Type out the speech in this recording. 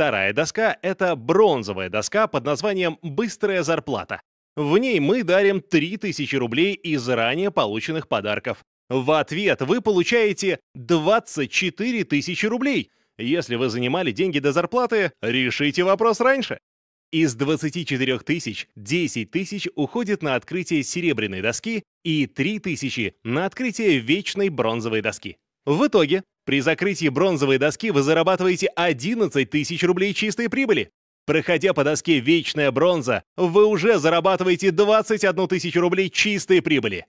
Вторая доска — это бронзовая доска под названием «Быстрая зарплата». В ней мы дарим 3000 рублей из ранее полученных подарков. В ответ вы получаете 24 тысячи рублей. Если вы занимали деньги до зарплаты, решите вопрос раньше. Из 24 тысяч 10 тысяч уходит на открытие серебряной доски и 3 тысячи на открытие вечной бронзовой доски. В итоге при закрытии бронзовой доски вы зарабатываете 11 тысяч рублей чистой прибыли. Проходя по доске «Вечная бронза», вы уже зарабатываете 21 тысячу рублей чистой прибыли.